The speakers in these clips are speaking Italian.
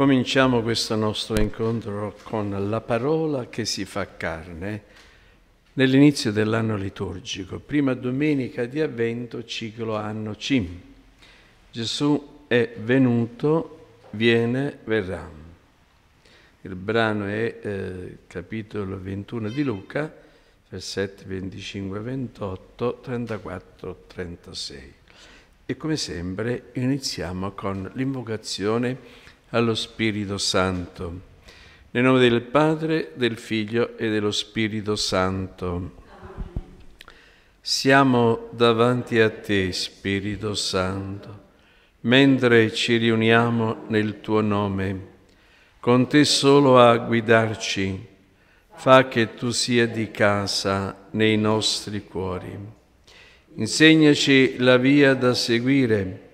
Cominciamo questo nostro incontro con la parola che si fa carne nell'inizio dell'anno liturgico, prima domenica di avvento, ciclo anno C. Gesù è venuto, viene, verrà. Il brano è eh, capitolo 21 di Luca, versetti 25, 28, 34, 36. E come sempre iniziamo con l'invocazione allo Spirito Santo. Nel nome del Padre, del Figlio e dello Spirito Santo. Siamo davanti a te, Spirito Santo, mentre ci riuniamo nel tuo nome. Con te solo a guidarci, fa che tu sia di casa nei nostri cuori. Insegnaci la via da seguire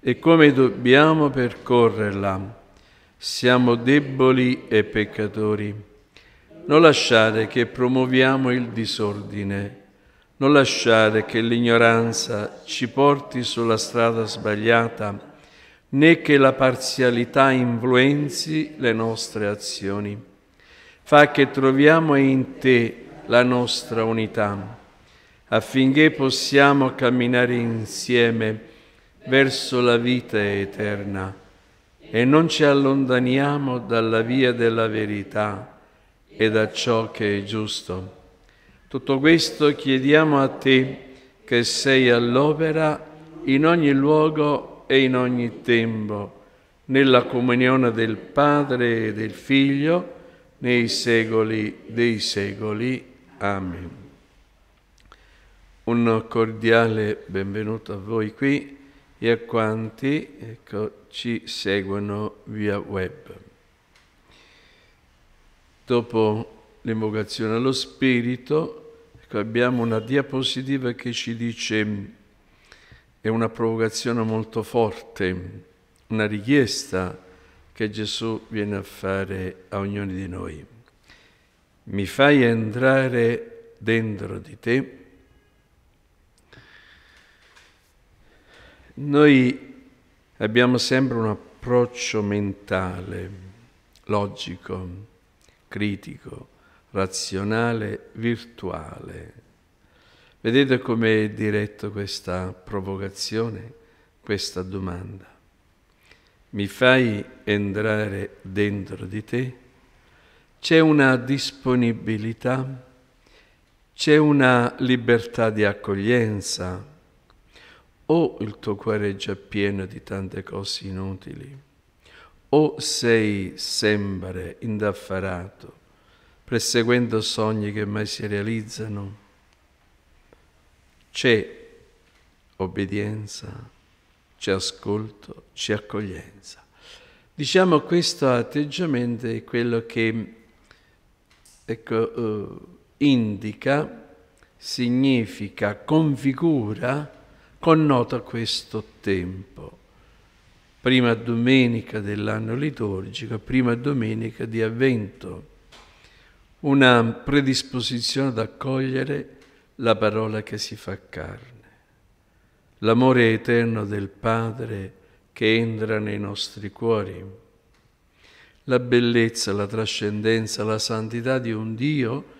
e come dobbiamo percorrerla siamo deboli e peccatori. Non lasciare che promuoviamo il disordine, non lasciare che l'ignoranza ci porti sulla strada sbagliata, né che la parzialità influenzi le nostre azioni. Fa che troviamo in te la nostra unità, affinché possiamo camminare insieme verso la vita eterna e non ci allontaniamo dalla via della verità e da ciò che è giusto. Tutto questo chiediamo a te che sei all'opera in ogni luogo e in ogni tempo, nella comunione del Padre e del Figlio, nei secoli dei secoli. Amen. Un cordiale benvenuto a voi qui e a quanti ecco, ci seguono via web. Dopo l'invocazione allo Spirito, ecco, abbiamo una diapositiva che ci dice è una provocazione molto forte, una richiesta che Gesù viene a fare a ognuno di noi. Mi fai entrare dentro di te? Noi abbiamo sempre un approccio mentale, logico, critico, razionale, virtuale. Vedete come è diretto questa provocazione, questa domanda. Mi fai entrare dentro di te? C'è una disponibilità? C'è una libertà di accoglienza? o il tuo cuore è già pieno di tante cose inutili, o sei sempre indaffarato, perseguendo sogni che mai si realizzano. C'è obbedienza, c'è ascolto, c'è accoglienza. Diciamo questo atteggiamento è quello che ecco, uh, indica, significa, configura connota questo tempo. Prima domenica dell'anno liturgico, prima domenica di avvento, una predisposizione ad accogliere la parola che si fa carne, l'amore eterno del Padre che entra nei nostri cuori, la bellezza, la trascendenza, la santità di un Dio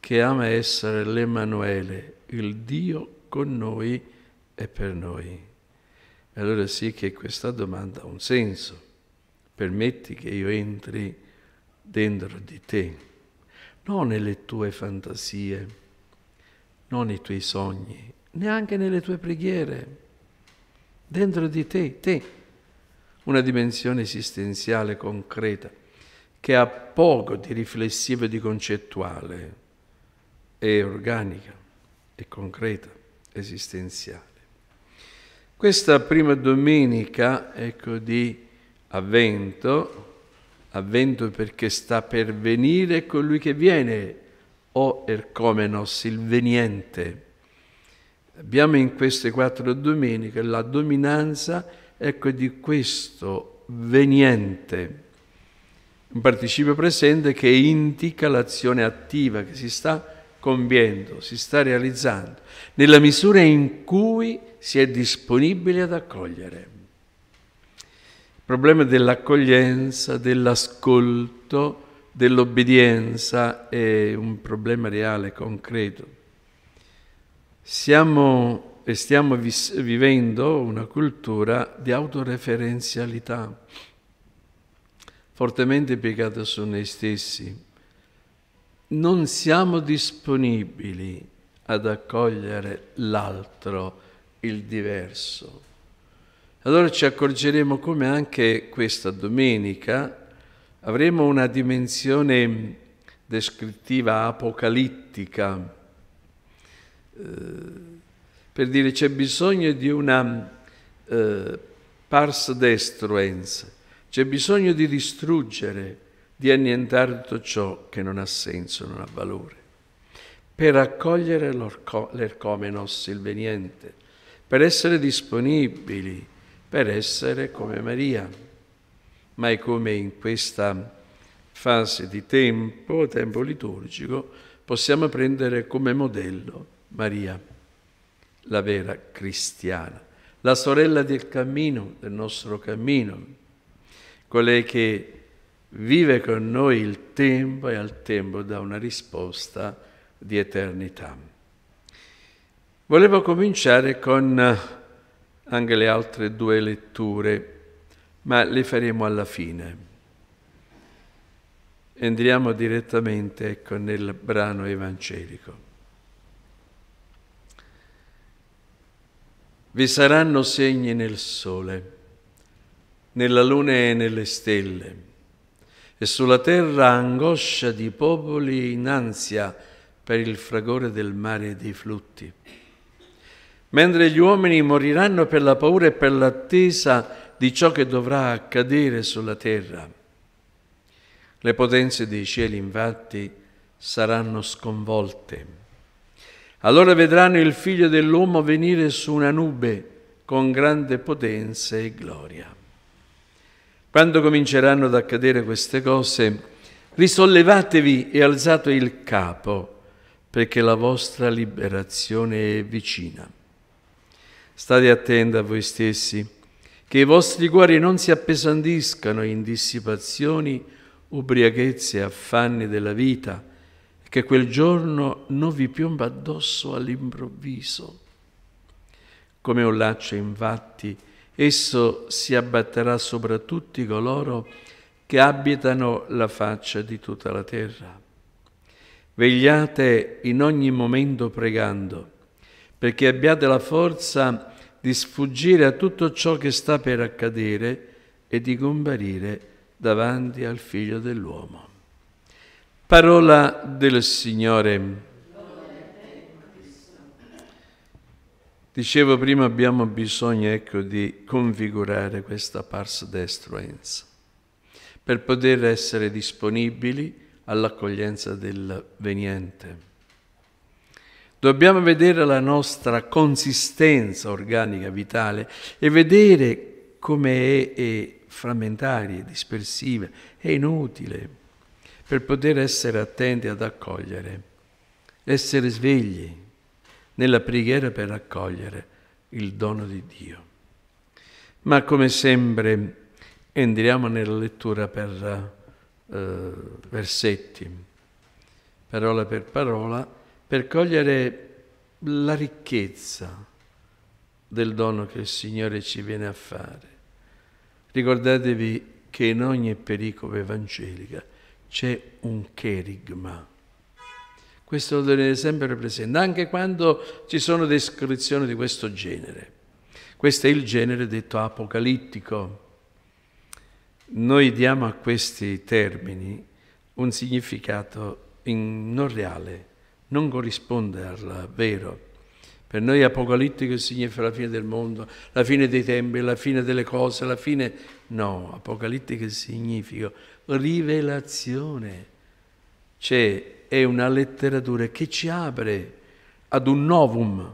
che ama essere l'Emanuele, il Dio con noi è per noi. Allora sì che questa domanda ha un senso. Permetti che io entri dentro di te, non nelle tue fantasie, non nei tuoi sogni, neanche nelle tue preghiere, dentro di te, te, una dimensione esistenziale concreta che ha poco di riflessivo e di concettuale, è organica, è concreta, esistenziale. Questa prima domenica ecco, di avvento, avvento perché sta per venire colui che viene, o ercomenos, il veniente. Abbiamo in queste quattro domeniche la dominanza ecco, di questo veniente, un participio presente che indica l'azione attiva che si sta compiendo, si sta realizzando, nella misura in cui si è disponibili ad accogliere. Il problema dell'accoglienza, dell'ascolto, dell'obbedienza è un problema reale, concreto. Siamo e stiamo vis- vivendo una cultura di autoreferenzialità, fortemente piegata su noi stessi. Non siamo disponibili ad accogliere l'altro, il diverso. Allora ci accorgeremo come anche questa domenica avremo una dimensione descrittiva apocalittica. Eh, per dire c'è bisogno di una eh, pars destruens, c'è bisogno di distruggere, di annientare tutto ciò che non ha senso, non ha valore, per accogliere l'ercomenos, il veniente, per essere disponibili, per essere come Maria. Ma è come in questa fase di tempo, tempo liturgico, possiamo prendere come modello Maria, la vera cristiana, la sorella del cammino, del nostro cammino, colei che vive con noi il tempo e al tempo dà una risposta di eternità. Volevo cominciare con eh, anche le altre due letture, ma le faremo alla fine. Entriamo direttamente ecco, nel brano evangelico. Vi saranno segni nel sole, nella luna e nelle stelle, e sulla terra angoscia di popoli in ansia per il fragore del mare e dei flutti mentre gli uomini moriranno per la paura e per l'attesa di ciò che dovrà accadere sulla terra. Le potenze dei cieli infatti saranno sconvolte. Allora vedranno il figlio dell'uomo venire su una nube con grande potenza e gloria. Quando cominceranno ad accadere queste cose, risollevatevi e alzate il capo, perché la vostra liberazione è vicina. State attenti a voi stessi, che i vostri cuori non si appesantiscano in dissipazioni, ubriachezze e affanni della vita, che quel giorno non vi piomba addosso all'improvviso. Come un laccio, infatti, esso si abbatterà sopra tutti coloro che abitano la faccia di tutta la terra. Vegliate in ogni momento pregando perché abbiate la forza di sfuggire a tutto ciò che sta per accadere e di comparire davanti al figlio dell'uomo. Parola del Signore. Dicevo prima abbiamo bisogno ecco, di configurare questa pars destruenza per poter essere disponibili all'accoglienza del veniente. Dobbiamo vedere la nostra consistenza organica vitale e vedere come è, è frammentaria, dispersiva, è inutile per poter essere attenti ad accogliere, essere svegli nella preghiera per accogliere il dono di Dio. Ma come sempre entriamo nella lettura per eh, versetti, parola per parola per cogliere la ricchezza del dono che il Signore ci viene a fare. Ricordatevi che in ogni pericope evangelica c'è un cherigma. Questo lo tenete sempre presente, anche quando ci sono descrizioni di questo genere. Questo è il genere detto apocalittico. Noi diamo a questi termini un significato in, non reale, non corrisponde al vero. Per noi apocalittico significa la fine del mondo, la fine dei tempi, la fine delle cose, la fine... No, apocalittico significa rivelazione. Cioè è una letteratura che ci apre ad un novum,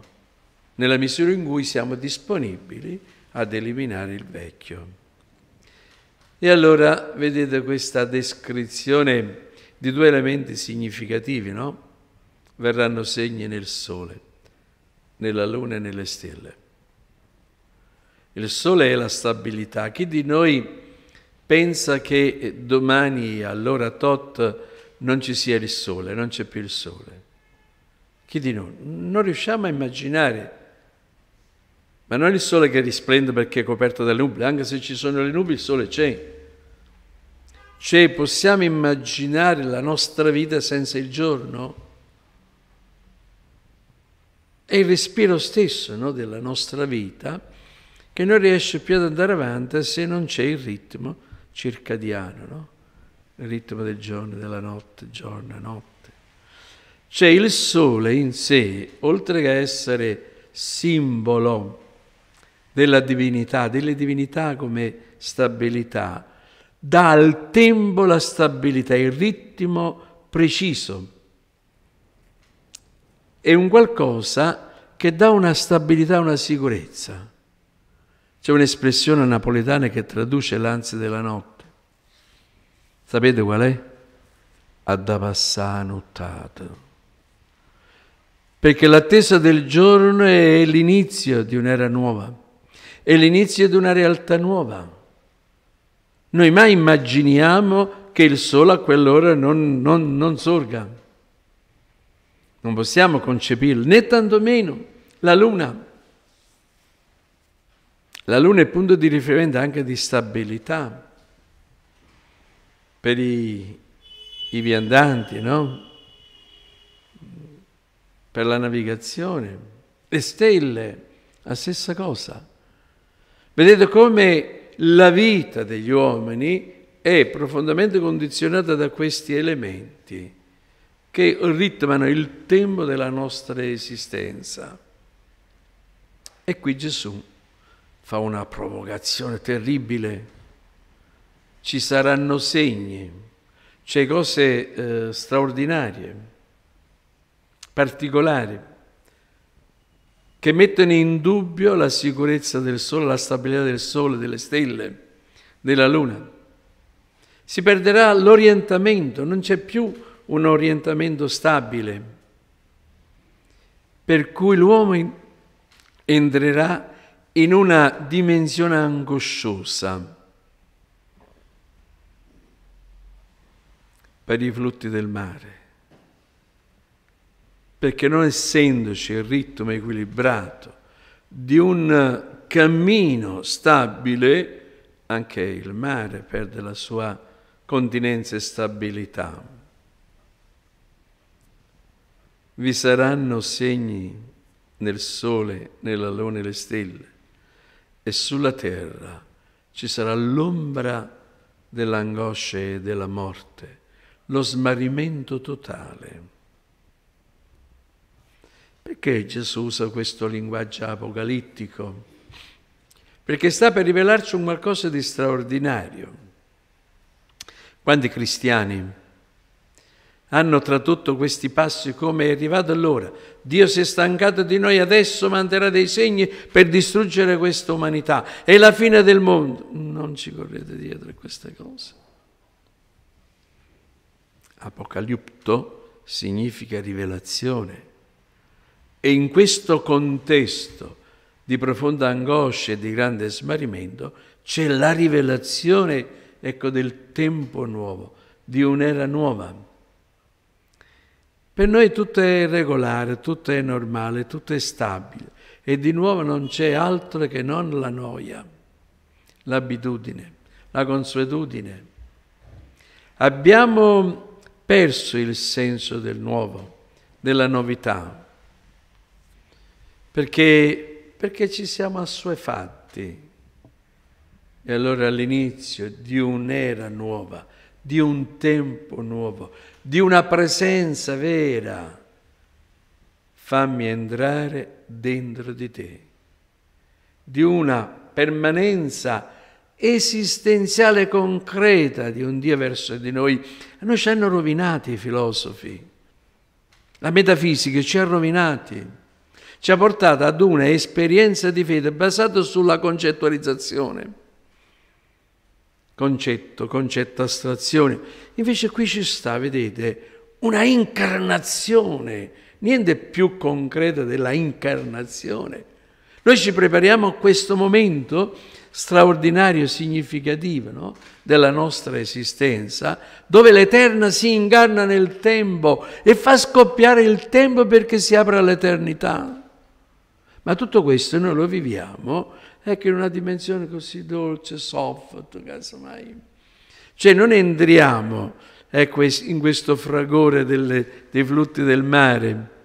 nella misura in cui siamo disponibili ad eliminare il vecchio. E allora vedete questa descrizione di due elementi significativi, no? verranno segni nel sole, nella luna e nelle stelle. Il sole è la stabilità. Chi di noi pensa che domani all'ora tot non ci sia il sole, non c'è più il sole? Chi di noi? Non riusciamo a immaginare. Ma non il sole che risplende perché è coperto dalle nubi, anche se ci sono le nubi il sole c'è. Cioè possiamo immaginare la nostra vita senza il giorno? è il respiro stesso no, della nostra vita che non riesce più ad andare avanti se non c'è il ritmo circadiano, no? il ritmo del giorno, della notte, giorno, notte. Cioè il sole in sé, oltre che essere simbolo della divinità, delle divinità come stabilità, dà al tempo la stabilità, il ritmo preciso è un qualcosa che dà una stabilità, una sicurezza. C'è un'espressione napoletana che traduce l'ansia della notte. Sapete qual è? Addapassà nottata. Perché l'attesa del giorno è l'inizio di un'era nuova, è l'inizio di una realtà nuova. Noi mai immaginiamo che il sole a quell'ora non, non, non sorga non possiamo concepirlo, né tantomeno la luna. La luna è punto di riferimento anche di stabilità per i, i viandanti, no? per la navigazione. Le stelle, la stessa cosa. Vedete come la vita degli uomini è profondamente condizionata da questi elementi che ritmano il tempo della nostra esistenza. E qui Gesù fa una provocazione terribile. Ci saranno segni, c'è cioè cose eh, straordinarie, particolari, che mettono in dubbio la sicurezza del Sole, la stabilità del Sole, delle stelle, della Luna. Si perderà l'orientamento, non c'è più un orientamento stabile, per cui l'uomo entrerà in una dimensione angosciosa per i flutti del mare, perché non essendoci il ritmo equilibrato di un cammino stabile, anche il mare perde la sua continenza e stabilità vi saranno segni nel sole, nella luna e le stelle, e sulla terra ci sarà l'ombra dell'angoscia e della morte, lo smarrimento totale. Perché Gesù usa questo linguaggio apocalittico? Perché sta per rivelarci un qualcosa di straordinario. Quanti cristiani hanno tradotto questi passi come è arrivato allora. Dio si è stancato di noi, adesso manderà dei segni per distruggere questa umanità. È la fine del mondo. Non ci correte dietro a queste cose. Apocalipto significa rivelazione. E in questo contesto di profonda angoscia e di grande smarrimento c'è la rivelazione ecco, del tempo nuovo, di un'era nuova. Per noi tutto è regolare, tutto è normale, tutto è stabile e di nuovo non c'è altro che non la noia, l'abitudine, la consuetudine. Abbiamo perso il senso del nuovo, della novità, perché, perché ci siamo assuefatti. E allora all'inizio di un'era nuova, di un tempo nuovo, di una presenza vera. Fammi entrare dentro di te, di una permanenza esistenziale concreta di un Dio verso di noi. A noi ci hanno rovinati i filosofi, la metafisica ci ha rovinati, ci ha portato ad una esperienza di fede basata sulla concettualizzazione concetto, concetto, astrazione. Invece qui ci sta, vedete, una incarnazione, niente più concreto della incarnazione. Noi ci prepariamo a questo momento straordinario, significativo no? della nostra esistenza, dove l'Eterna si incarna nel tempo e fa scoppiare il tempo perché si apre all'eternità. Ma tutto questo noi lo viviamo Ecco, in una dimensione così dolce, soft, casomai. Cioè non entriamo ecco, in questo fragore delle, dei flutti del mare.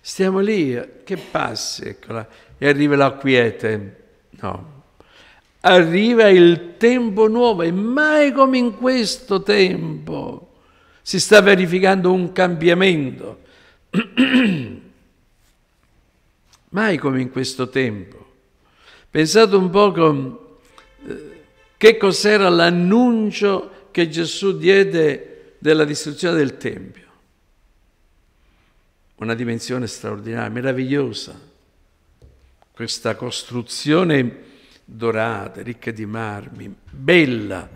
Stiamo lì, che passi, eccola, e arriva la quiete. No. Arriva il tempo nuovo e mai come in questo tempo si sta verificando un cambiamento. Mai come in questo tempo. Pensate un poco eh, che cos'era l'annuncio che Gesù diede della distruzione del Tempio. Una dimensione straordinaria, meravigliosa. Questa costruzione dorata, ricca di marmi, bella,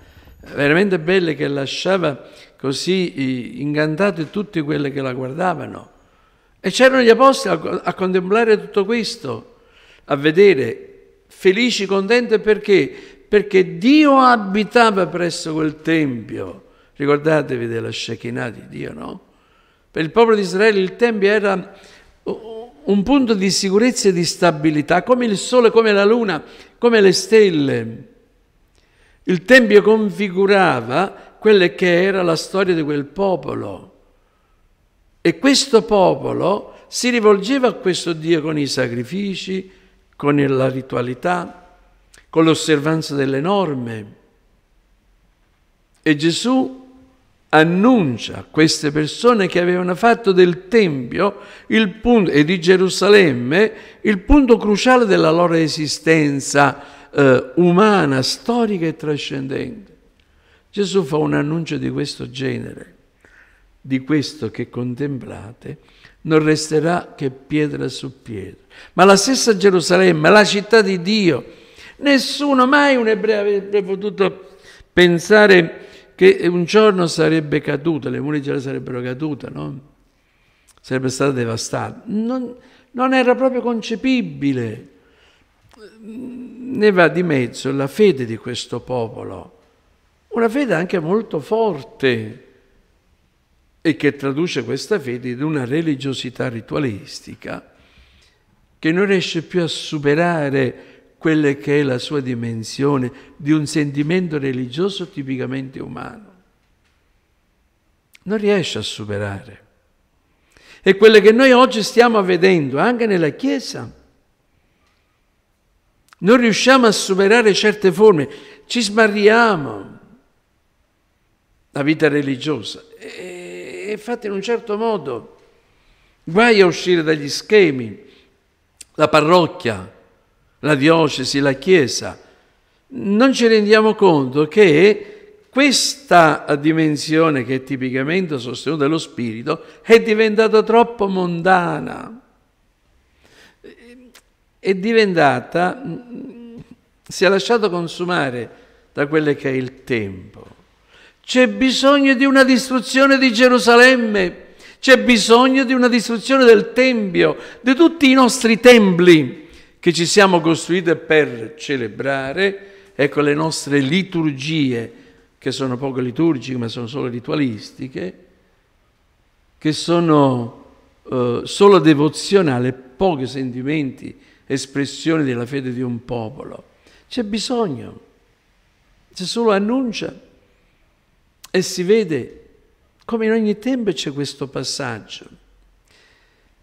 veramente bella che lasciava così eh, incantate tutte quelle che la guardavano. E c'erano gli apostoli a, a contemplare tutto questo, a vedere felici, contenti perché? Perché Dio abitava presso quel Tempio. Ricordatevi della Shekinah di Dio, no? Per il popolo di Israele il Tempio era un punto di sicurezza e di stabilità, come il sole, come la luna, come le stelle. Il Tempio configurava quella che era la storia di quel popolo. E questo popolo si rivolgeva a questo Dio con i sacrifici, con la ritualità, con l'osservanza delle norme. E Gesù annuncia a queste persone che avevano fatto del Tempio punto, e di Gerusalemme il punto cruciale della loro esistenza eh, umana, storica e trascendente. Gesù fa un annuncio di questo genere, di questo che contemplate, non resterà che pietra su pietra. Ma la stessa Gerusalemme, la città di Dio, nessuno mai un ebreo avrebbe potuto pensare che un giorno sarebbe caduta, le mura di Gerusalemme sarebbero cadute, no? sarebbe stata devastata. Non, non era proprio concepibile. Ne va di mezzo la fede di questo popolo, una fede anche molto forte e che traduce questa fede in una religiosità ritualistica che non riesce più a superare quella che è la sua dimensione di un sentimento religioso tipicamente umano. Non riesce a superare. E quelle che noi oggi stiamo vedendo anche nella Chiesa, non riusciamo a superare certe forme, ci smarriamo la vita religiosa. E è fatta in un certo modo. Guai a uscire dagli schemi. La parrocchia, la diocesi, la chiesa. Non ci rendiamo conto che questa dimensione che è tipicamente sostenuta dallo spirito è diventata troppo mondana. È diventata, mm, si è lasciato consumare da quello che è il tempo. C'è bisogno di una distruzione di Gerusalemme, c'è bisogno di una distruzione del Tempio, di tutti i nostri templi che ci siamo costruiti per celebrare, ecco le nostre liturgie, che sono poco liturgiche ma sono solo ritualistiche, che sono eh, solo devozionali, pochi sentimenti, espressioni della fede di un popolo. C'è bisogno, c'è solo annuncia e si vede come in ogni tempo c'è questo passaggio.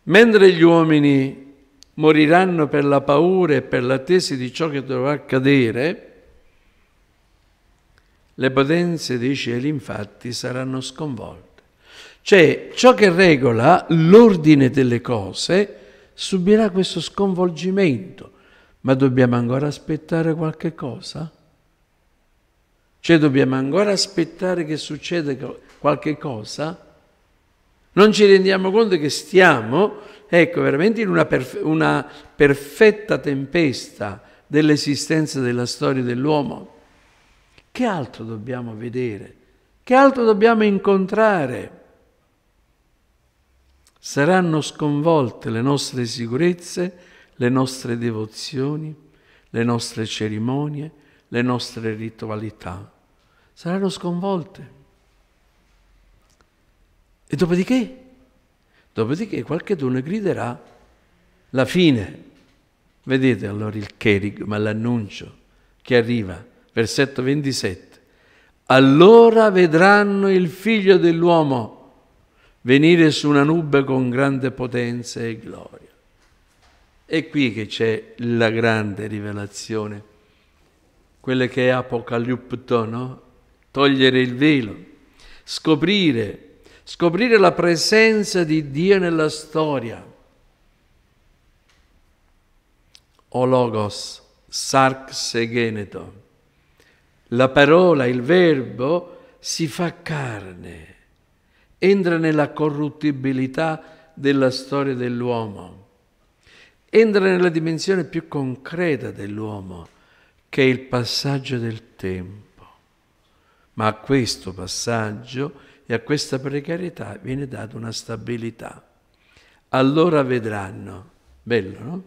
Mentre gli uomini moriranno per la paura e per l'attesa di ciò che dovrà accadere, le potenze dei cieli infatti saranno sconvolte. Cioè ciò che regola l'ordine delle cose subirà questo sconvolgimento, ma dobbiamo ancora aspettare qualche cosa? Cioè dobbiamo ancora aspettare che succeda qualche cosa? Non ci rendiamo conto che stiamo, ecco, veramente in una, perf una perfetta tempesta dell'esistenza della storia dell'uomo. Che altro dobbiamo vedere? Che altro dobbiamo incontrare? Saranno sconvolte le nostre sicurezze, le nostre devozioni, le nostre cerimonie, le nostre ritualità saranno sconvolte. E dopodiché? Dopodiché qualcuno griderà la fine. Vedete allora il cherigma, l'annuncio che arriva, versetto 27. Allora vedranno il figlio dell'uomo venire su una nube con grande potenza e gloria. E' qui che c'è la grande rivelazione quelle che è Apocalipto, no? Togliere il velo, scoprire, scoprire la presenza di Dio nella storia. O Logos, Sarxegeneto. La parola, il verbo si fa carne, entra nella corruttibilità della storia dell'uomo, entra nella dimensione più concreta dell'uomo che è il passaggio del tempo. Ma a questo passaggio e a questa precarietà viene data una stabilità. Allora vedranno, bello no?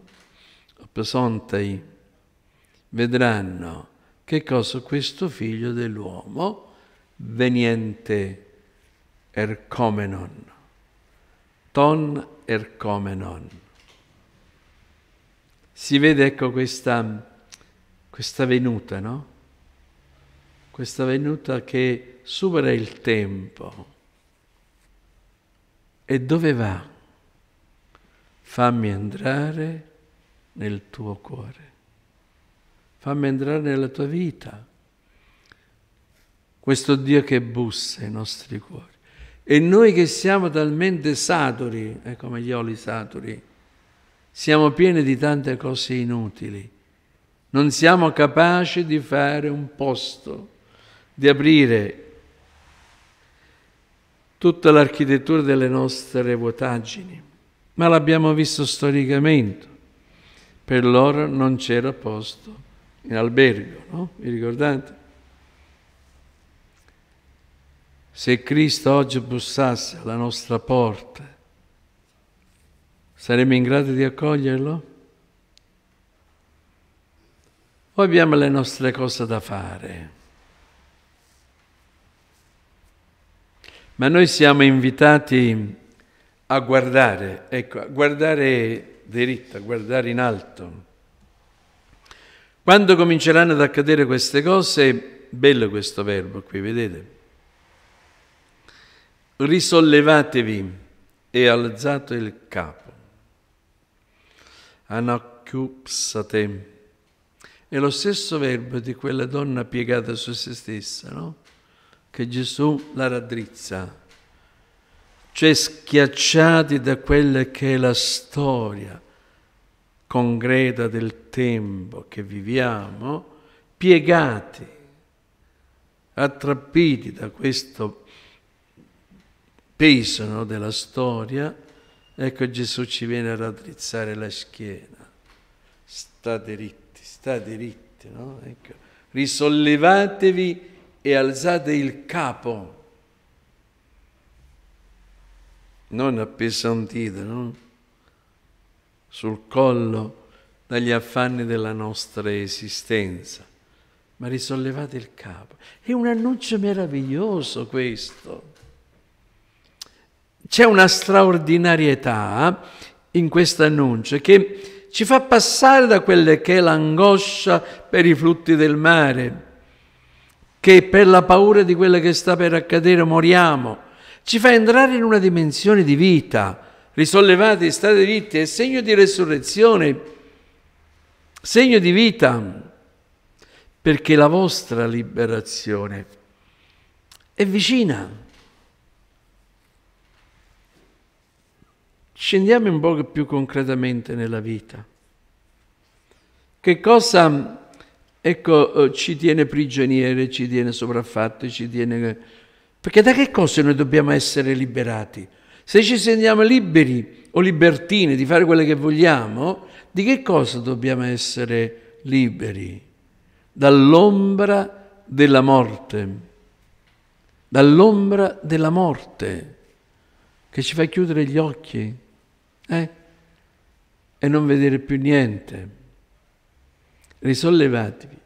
Opposontai, vedranno che cosa questo figlio dell'uomo veniente ercomenon, ton ercomenon. Si vede ecco questa questa venuta, no? Questa venuta che supera il tempo. E dove va? Fammi entrare nel tuo cuore. Fammi entrare nella tua vita. Questo Dio che bussa i nostri cuori. E noi che siamo talmente saturi, è come gli oli saturi, siamo pieni di tante cose inutili non siamo capaci di fare un posto, di aprire tutta l'architettura delle nostre vuotaggini, ma l'abbiamo visto storicamente. Per loro non c'era posto in albergo, no? Vi ricordate? Se Cristo oggi bussasse alla nostra porta, saremmo in grado di accoglierlo? Poi abbiamo le nostre cose da fare. Ma noi siamo invitati a guardare, ecco, a guardare diritta, a guardare in alto. Quando cominceranno ad accadere queste cose, bello questo verbo qui, vedete? Risollevatevi e alzate il capo. Anacchiupsate è lo stesso verbo di quella donna piegata su se stessa, no? che Gesù la raddrizza, cioè schiacciati da quella che è la storia concreta del tempo che viviamo, piegati, attrappiti da questo peso no, della storia, ecco Gesù ci viene a raddrizzare la schiena, sta dritto sta diritti. No? Ecco. Risollevatevi e alzate il capo, non appesantite no? sul collo dagli affanni della nostra esistenza, ma risollevate il capo. È un annuncio meraviglioso questo. C'è una straordinarietà in questo annuncio che ci fa passare da quelle che è l'angoscia per i flutti del mare, che per la paura di quello che sta per accadere moriamo, ci fa entrare in una dimensione di vita, risollevati, state dritti, è segno di resurrezione, segno di vita, perché la vostra liberazione è vicina. Scendiamo un po' più concretamente nella vita. Che cosa, ecco, eh, ci tiene prigionieri, ci tiene sopraffatti, ci tiene... Perché da che cosa noi dobbiamo essere liberati? Se ci sentiamo liberi o libertine di fare quello che vogliamo, di che cosa dobbiamo essere liberi? Dall'ombra della morte. Dall'ombra della morte che ci fa chiudere gli occhi eh? e non vedere più niente. Risollevatevi,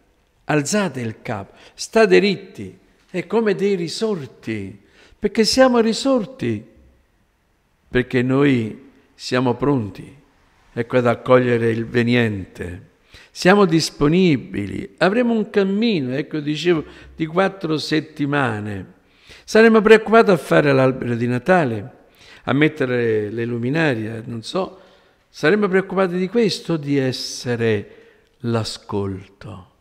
alzate il capo, state ritti, è come dei risorti, perché siamo risorti, perché noi siamo pronti, ecco, ad accogliere il veniente. Siamo disponibili, avremo un cammino, ecco, dicevo, di quattro settimane. Saremo preoccupati a fare l'albero di Natale, a mettere le luminarie, non so, saremmo preoccupati di questo, di essere l'ascolto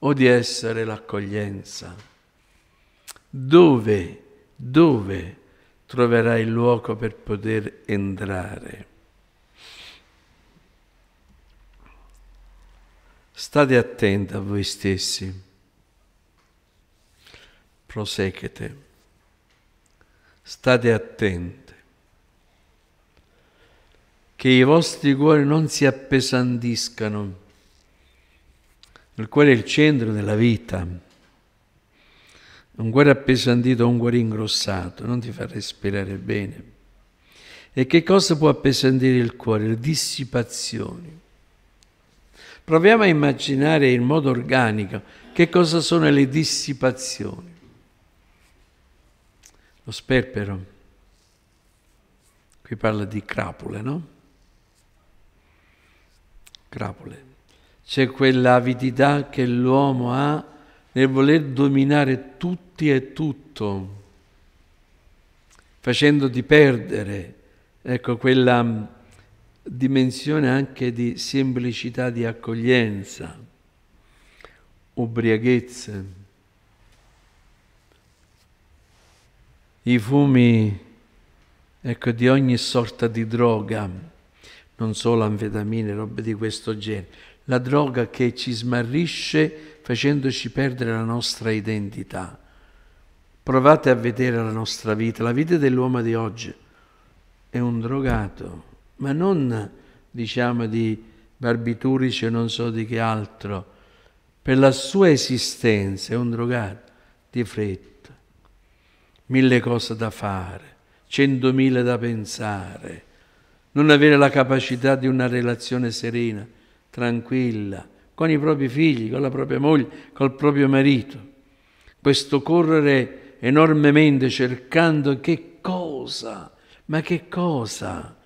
o di essere l'accoglienza. Dove, dove troverai il luogo per poter entrare? State attenti a voi stessi. Proseguite state attenti che i vostri cuori non si appesandiscano. Il cuore è il centro della vita. Un cuore appesantito è un cuore ingrossato, non ti fa respirare bene. E che cosa può appesantire il cuore? Le dissipazioni. Proviamo a immaginare in modo organico che cosa sono le dissipazioni lo sperpero. Qui parla di crapule, no? Crapule. C'è quell'avidità che l'uomo ha nel voler dominare tutti e tutto, facendoti perdere, ecco, quella mm, dimensione anche di semplicità, di accoglienza, ubriachezze. i fumi ecco, di ogni sorta di droga, non solo anfetamine, robe di questo genere, la droga che ci smarrisce facendoci perdere la nostra identità. Provate a vedere la nostra vita, la vita dell'uomo di oggi è un drogato, ma non diciamo di barbiturici e non so di che altro, per la sua esistenza è un drogato di fretta mille cose da fare, centomila da pensare, non avere la capacità di una relazione serena, tranquilla, con i propri figli, con la propria moglie, col proprio marito. Questo correre enormemente cercando che cosa, ma che cosa,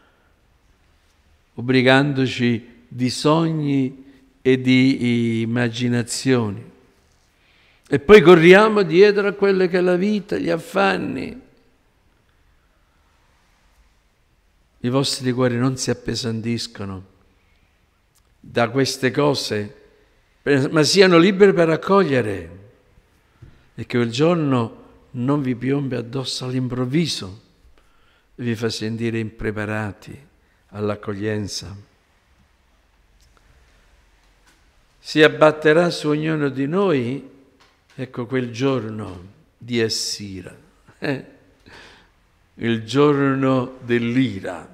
obbligandoci di sogni e di immaginazioni. E poi corriamo dietro a quelle che è la vita, gli affanni. I vostri cuori non si appesantiscono da queste cose, ma siano liberi per accogliere e che quel giorno non vi piombe addosso all'improvviso, vi fa sentire impreparati all'accoglienza. Si abbatterà su ognuno di noi Ecco quel giorno di Essira, eh? il giorno dell'ira,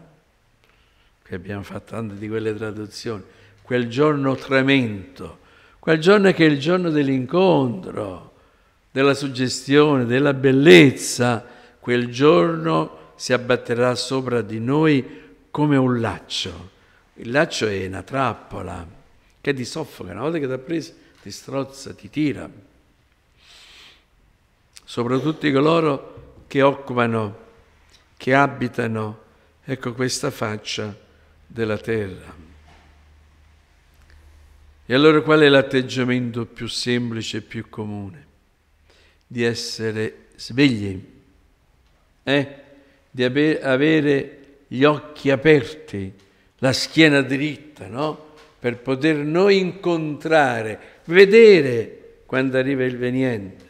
che abbiamo fatto tante di quelle traduzioni, quel giorno tremento, quel giorno che è il giorno dell'incontro, della suggestione, della bellezza, quel giorno si abbatterà sopra di noi come un laccio. Il laccio è una trappola che ti soffoca, una volta che ti ha preso ti strozza, ti tira soprattutto coloro che occupano, che abitano, ecco questa faccia della terra. E allora qual è l'atteggiamento più semplice e più comune? Di essere svegli, eh? di avere gli occhi aperti, la schiena dritta, no? per poter noi incontrare, vedere quando arriva il veniente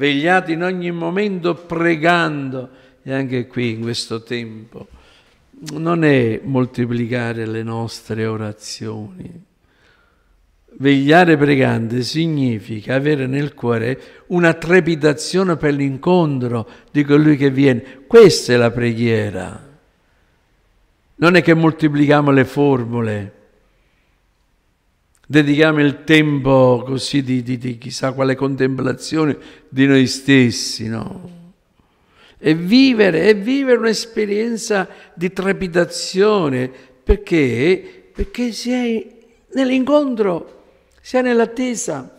vegliate in ogni momento pregando. E anche qui, in questo tempo, non è moltiplicare le nostre orazioni. Vegliare pregante significa avere nel cuore una trepidazione per l'incontro di colui che viene. Questa è la preghiera. Non è che moltiplichiamo le formule, dedichiamo il tempo così di, di, di chissà quale contemplazione di noi stessi, no? E vivere, e vivere un'esperienza di trepidazione, perché? Perché si è nell'incontro, si è nell'attesa,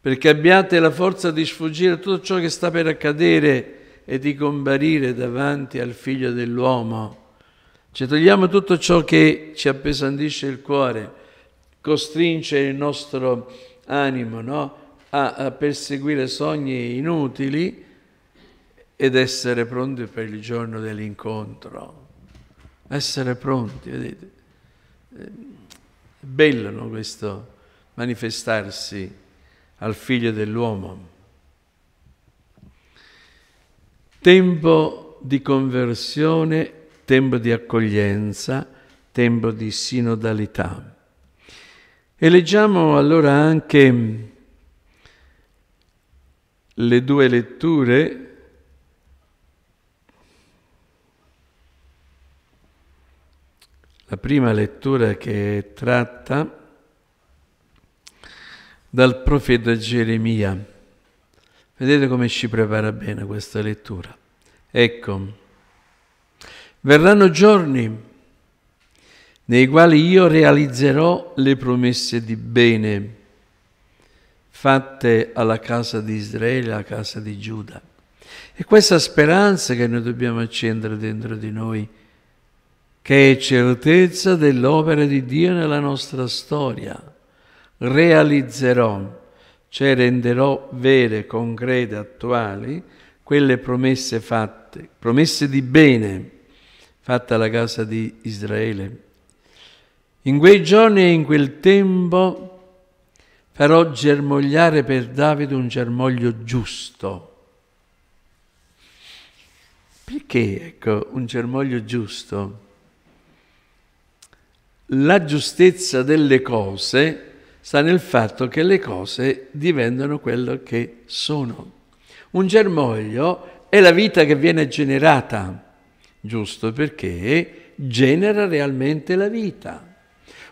perché abbiate la forza di sfuggire a tutto ciò che sta per accadere e di comparire davanti al figlio dell'uomo ci togliamo tutto ciò che ci appesantisce il cuore, costringe il nostro animo no? a, a perseguire sogni inutili ed essere pronti per il giorno dell'incontro. Essere pronti, vedete. È bello no, questo manifestarsi al figlio dell'uomo. Tempo di conversione tempo di accoglienza, tempo di sinodalità. E leggiamo allora anche le due letture La prima lettura che è tratta dal profeta Geremia. Vedete come ci prepara bene questa lettura. Ecco, Verranno giorni nei quali io realizzerò le promesse di bene fatte alla casa di Israele, alla casa di Giuda. E questa speranza che noi dobbiamo accendere dentro di noi, che è certezza dell'opera di Dio nella nostra storia, realizzerò, cioè renderò vere, concrete, attuali, quelle promesse fatte, promesse di bene fatta la casa di Israele. In quei giorni e in quel tempo farò germogliare per Davide un germoglio giusto. Perché, ecco, un germoglio giusto? La giustezza delle cose sta nel fatto che le cose diventano quello che sono. Un germoglio è la vita che viene generata giusto? Perché genera realmente la vita.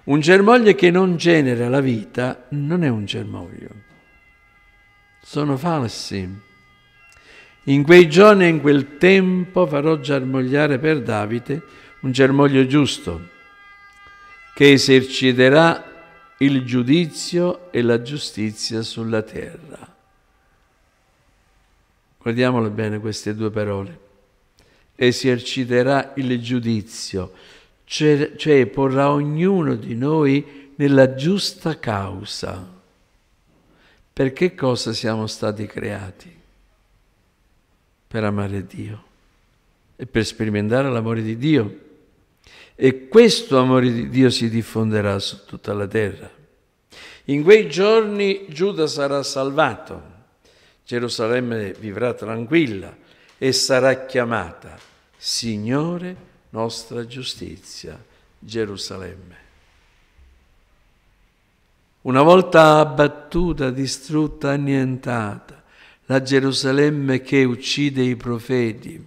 Un germoglio che non genera la vita non è un germoglio. Sono falsi. In quei giorni e in quel tempo farò germogliare per Davide un germoglio giusto che eserciterà il giudizio e la giustizia sulla terra. Guardiamolo bene queste due parole eserciterà il giudizio, cioè, cioè porrà ognuno di noi nella giusta causa. Per che cosa siamo stati creati? Per amare Dio e per sperimentare l'amore di Dio. E questo amore di Dio si diffonderà su tutta la terra. In quei giorni Giuda sarà salvato, Gerusalemme vivrà tranquilla, e sarà chiamata Signore nostra giustizia, Gerusalemme. Una volta abbattuta, distrutta, annientata, la Gerusalemme che uccide i profeti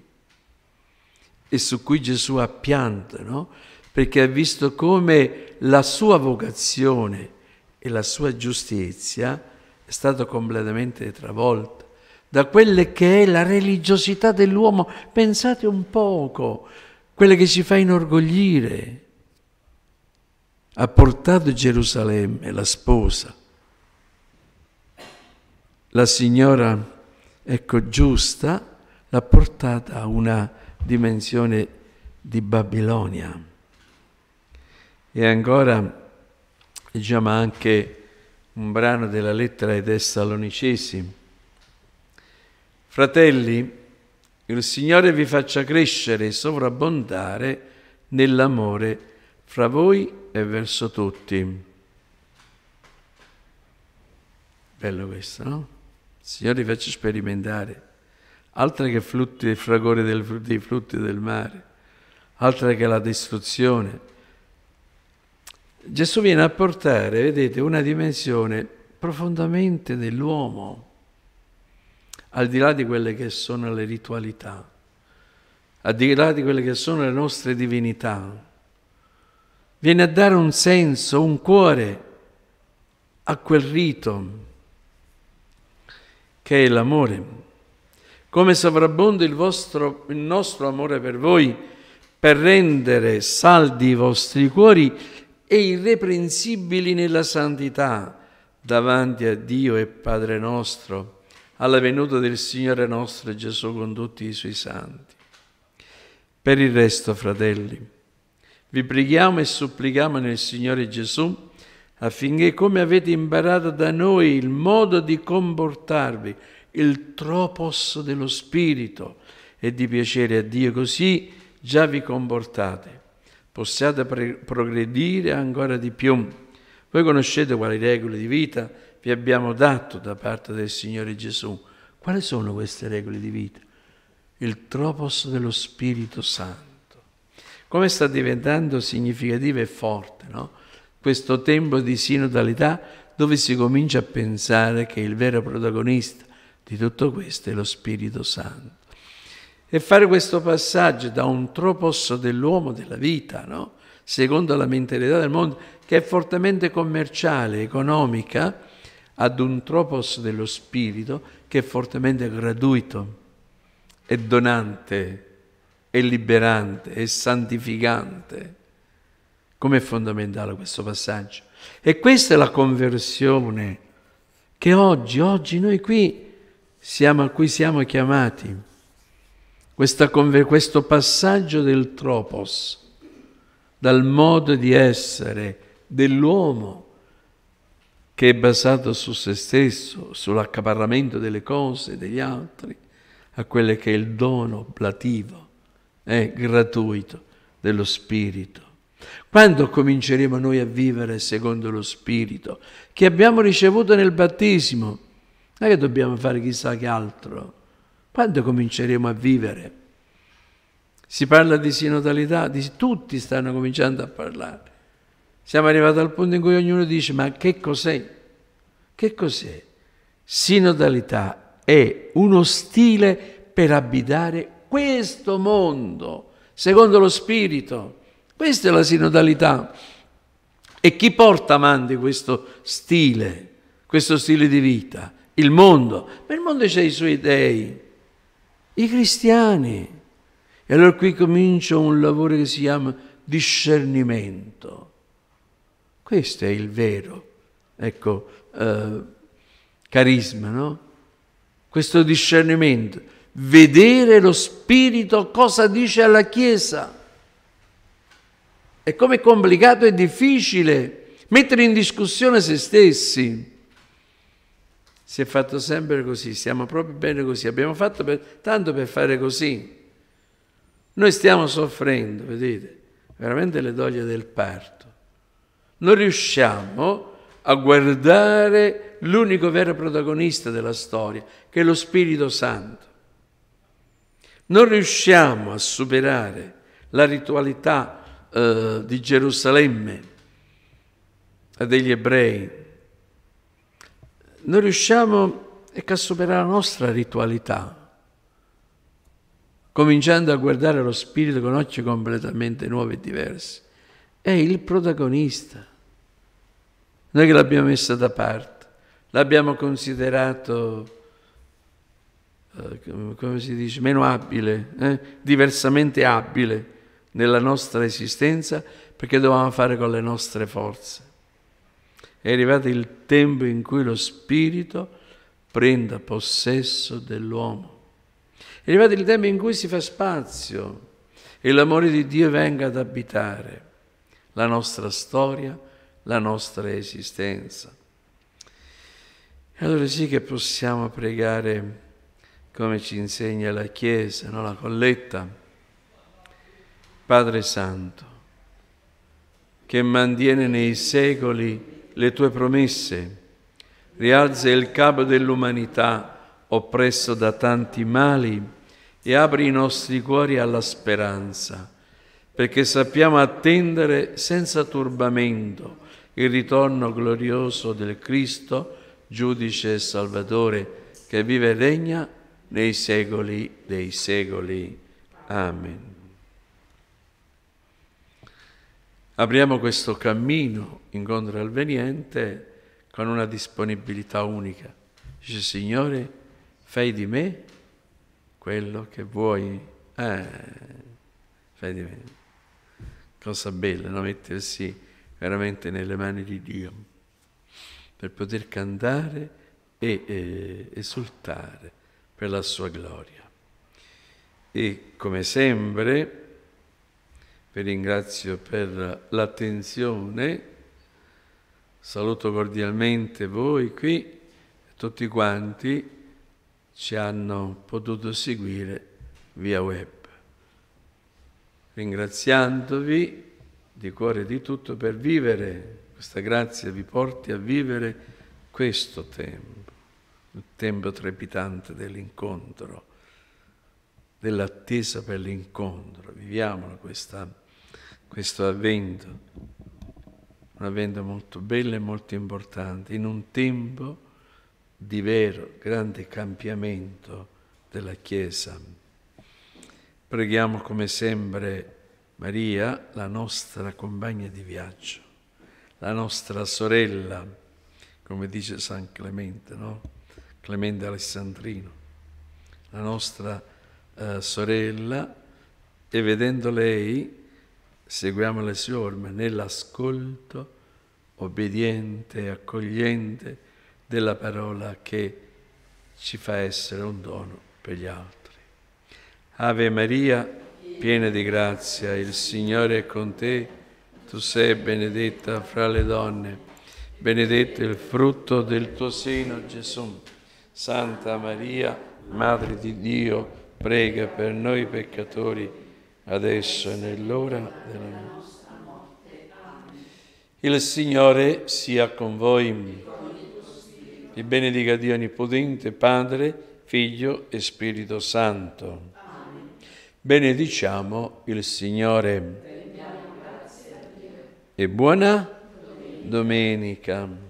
e su cui Gesù ha pianto, no? perché ha visto come la sua vocazione e la sua giustizia è stata completamente travolta da quella che è la religiosità dell'uomo. Pensate un poco, quella che ci fa inorgogliere. Ha portato Gerusalemme, la sposa, la signora, ecco, giusta, l'ha portata a una dimensione di Babilonia. E ancora, diciamo anche un brano della lettera ai Tessalonicesi, Fratelli, il Signore vi faccia crescere e sovrabbondare nell'amore fra voi e verso tutti. Bello questo, no? Il Signore vi faccia sperimentare. Altra che flutti del fragore del, dei flutti del mare, altra che la distruzione. Gesù viene a portare, vedete, una dimensione profondamente nell'uomo al di là di quelle che sono le ritualità, al di là di quelle che sono le nostre divinità. Viene a dare un senso, un cuore a quel rito che è l'amore. Come sovrabbonda il, vostro, il nostro amore per voi, per rendere saldi i vostri cuori e irreprensibili nella santità davanti a Dio e Padre nostro alla venuta del Signore nostro Gesù con tutti i suoi santi. Per il resto, fratelli, vi preghiamo e supplichiamo nel Signore Gesù affinché come avete imparato da noi il modo di comportarvi, il tropos dello Spirito e di piacere a Dio, così già vi comportate, possiate progredire ancora di più. Voi conoscete quali regole di vita vi abbiamo dato da parte del Signore Gesù. Quali sono queste regole di vita? Il tropos dello Spirito Santo. Come sta diventando significativo e forte no? questo tempo di sinodalità dove si comincia a pensare che il vero protagonista di tutto questo è lo Spirito Santo. E fare questo passaggio da un tropos dell'uomo, della vita, no? secondo la mentalità del mondo, che è fortemente commerciale, economica, ad un tropos dello spirito che è fortemente gratuito, è donante, è liberante, è santificante. Com'è fondamentale questo passaggio? E questa è la conversione che oggi, oggi noi qui siamo, a cui siamo chiamati. Questa, questo passaggio del tropos, dal modo di essere dell'uomo che è basato su se stesso, sull'accaparramento delle cose, degli altri, a quello che è il dono oblativo, eh, gratuito dello Spirito. Quando cominceremo noi a vivere secondo lo Spirito che abbiamo ricevuto nel battesimo? Non è che dobbiamo fare chissà che altro. Quando cominceremo a vivere? Si parla di sinodalità, di, tutti stanno cominciando a parlare. Siamo arrivati al punto in cui ognuno dice ma che cos'è? Che cos'è? Sinodalità è uno stile per abitare questo mondo, secondo lo Spirito. Questa è la sinodalità. E chi porta avanti questo stile, questo stile di vita? Il mondo. Ma il mondo c'è i suoi dei, i cristiani. E allora qui comincia un lavoro che si chiama discernimento. Questo è il vero, ecco, eh, carisma, no? Questo discernimento, vedere lo Spirito cosa dice alla Chiesa. E come è complicato e difficile mettere in discussione se stessi. Si è fatto sempre così, stiamo proprio bene così, abbiamo fatto per, tanto per fare così. Noi stiamo soffrendo, vedete, veramente le doglie del parto non riusciamo a guardare l'unico vero protagonista della storia, che è lo Spirito Santo. Non riusciamo a superare la ritualità eh, di Gerusalemme e eh, degli ebrei. Non riusciamo ecco, a superare la nostra ritualità, cominciando a guardare lo Spirito con occhi completamente nuovi e diversi. È il protagonista noi che l'abbiamo messa da parte, l'abbiamo considerato, eh, come si dice, meno abile, eh? diversamente abile nella nostra esistenza perché dovevamo fare con le nostre forze. È arrivato il tempo in cui lo spirito prenda possesso dell'uomo. È arrivato il tempo in cui si fa spazio e l'amore di Dio venga ad abitare la nostra storia, la nostra esistenza. E allora sì che possiamo pregare come ci insegna la Chiesa, no? la colletta. Padre Santo, che mantiene nei secoli le tue promesse, rialza il capo dell'umanità oppresso da tanti mali e apri i nostri cuori alla speranza, perché sappiamo attendere senza turbamento il ritorno glorioso del Cristo, giudice e salvatore, che vive e regna nei secoli dei secoli. Amen. Apriamo questo cammino incontro al veniente con una disponibilità unica. Dice Signore, fai di me quello che vuoi. Eh, fai di me. Cosa bella, no? Mettersi veramente nelle mani di Dio, per poter cantare e, e esultare per la sua gloria. E come sempre vi ringrazio per l'attenzione, saluto cordialmente voi qui tutti quanti ci hanno potuto seguire via web. Ringraziandovi di cuore di tutto per vivere, questa grazia vi porti a vivere questo tempo, il tempo trepidante dell'incontro, dell'attesa per l'incontro. Viviamolo questa, questo avvento, un avvento molto bello e molto importante, in un tempo di vero grande cambiamento della Chiesa. Preghiamo come sempre Maria, la nostra compagna di viaggio, la nostra sorella, come dice San Clemente, no? Clemente Alessandrino, la nostra eh, sorella, e vedendo lei seguiamo le sue orme nell'ascolto obbediente e accogliente della parola che ci fa essere un dono per gli altri. Ave Maria, piena di grazia, il Signore è con te, tu sei benedetta fra le donne, benedetto il frutto del tuo seno Gesù. Santa Maria, Madre di Dio, prega per noi peccatori, adesso e nell'ora della nostra morte. Il Signore sia con voi. E benedica Dio Onnipotente, Padre, Figlio e Spirito Santo. Benediciamo il Signore. E buona domenica.